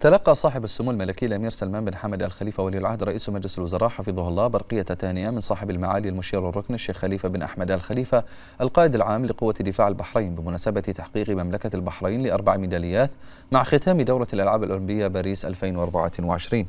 تلقى صاحب السمو الملكي الامير سلمان بن حمد الخليفه ولي العهد رئيس مجلس الوزراء حفظه الله برقيه تهنئه من صاحب المعالي المشير الركن الشيخ خليفه بن احمد الخليفه القائد العام لقوه دفاع البحرين بمناسبه تحقيق مملكه البحرين لاربع ميداليات مع ختام دوره الالعاب الاولمبيه باريس 2024